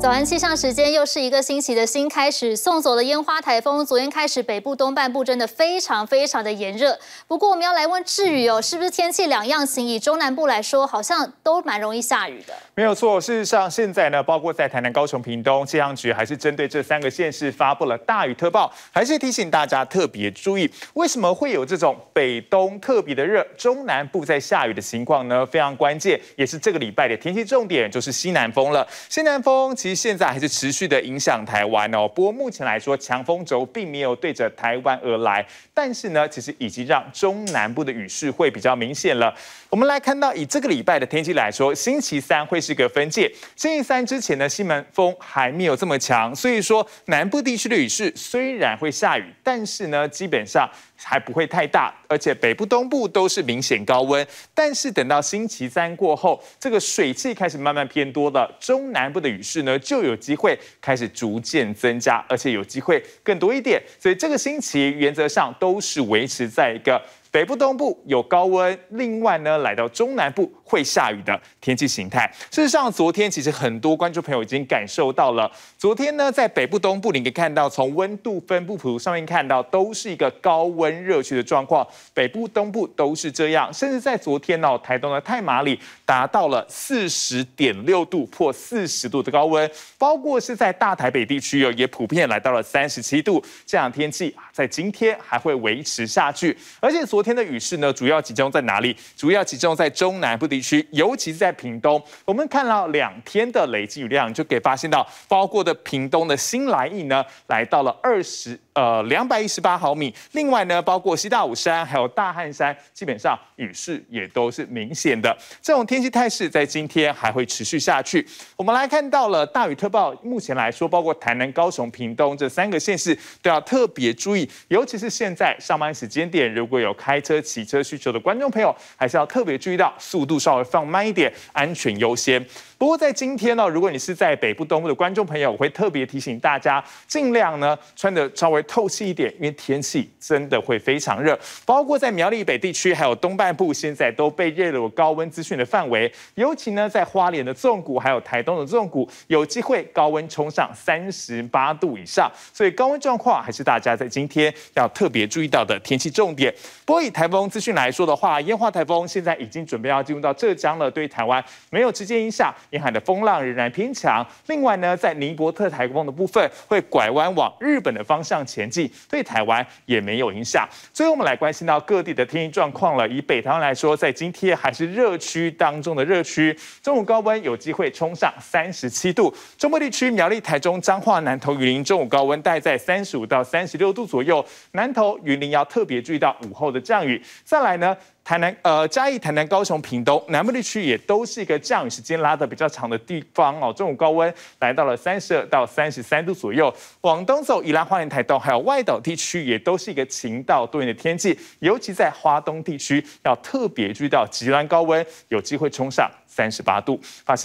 早安气象时间，又是一个新奇的新开始。送走了烟花台风，昨天开始北部东半部真的非常非常的炎热。不过我们要来问志宇哦，是不是天气两样型？以中南部来说，好像都蛮容易下雨的。没有错，事实上现在呢，包括在台南、高雄、屏东气象局，还是针对这三个县市发布了大雨特报，还是提醒大家特别注意。为什么会有这种北东特别的热，中南部在下雨的情况呢？非常关键，也是这个礼拜的天气重点，就是西南风了。西南风。现在还是持续的影响台湾哦，不过目前来说，强风轴并没有对着台湾而来，但是呢，其实已经让中南部的雨势会比较明显了。我们来看到，以这个礼拜的天气来说，星期三会是个分界。星期三之前呢，西门风还没有这么强，所以说南部地区的雨势虽然会下雨，但是呢，基本上还不会太大，而且北部、东部都是明显高温。但是等到星期三过后，这个水汽开始慢慢偏多了，中南部的雨势呢。就有机会开始逐渐增加，而且有机会更多一点。所以这个星期原则上都是维持在一个北部、东部有高温，另外呢来到中南部。会下雨的天气形态。事实上，昨天其实很多观众朋友已经感受到了。昨天呢，在北部、东部，你可以看到，从温度分布图上面看到，都是一个高温热区的状况。北部、东部都是这样，甚至在昨天哦，台东的太麻里达到了四十点六度，破四十度的高温。包括是在大台北地区哦，也普遍来到了三十七度。这样天气啊，在今天还会维持下去。而且昨天的雨势呢，主要集中在哪里？主要集中在中南部的。区，尤其是在屏东，我们看到两天的累积雨量，就可以发现到，包括的屏东的新来意呢，来到了二十呃两百一十八毫米。另外呢，包括西大武山还有大汉山，基本上雨势也都是明显的。这种天气态势在今天还会持续下去。我们来看到了大雨特报，目前来说，包括台南、高雄、屏东这三个县市都要特别注意。尤其是现在上班时间点，如果有开车、骑车需求的观众朋友，还是要特别注意到速度。稍微放慢一点，安全优先。不过在今天呢，如果你是在北部东部的观众朋友，我会特别提醒大家，尽量呢穿的稍微透气一点，因为天气真的会非常热。包括在苗栗北地区，还有东半部，现在都被列入高温资讯的范围。尤其呢，在花莲的纵谷，还有台东的纵谷，有机会高温冲上三十八度以上。所以高温状况还是大家在今天要特别注意到的天气重点。不过以台风资讯来说的话，烟花台风现在已经准备要进入到。浙江了，对台湾没有直接影响，沿海的风浪仍然偏强。另外呢，在尼伯特台风的部分会拐弯往日本的方向前进，对台湾也没有影响。最后，我们来关心到各地的天气状况了。以北台湾来说，在今天还是热区当中的热区，中午高温有机会冲上三十七度。中部地区苗栗、台中、彰化、南投、云林中午高温待在三十五到三十六度左右，南投、云林要特别注意到午后的降雨。再来呢？台南、呃，嘉义、台南、高雄、屏东南部地区也都是一个降雨时间拉的比较长的地方哦。中午高温来到了三十二到三十三度左右。往东走，宜兰、花莲、台东还有外岛地区也都是一个晴到多云的天气。尤其在花东地区，要特别注意到极端高温，有机会冲上三十八度。发现。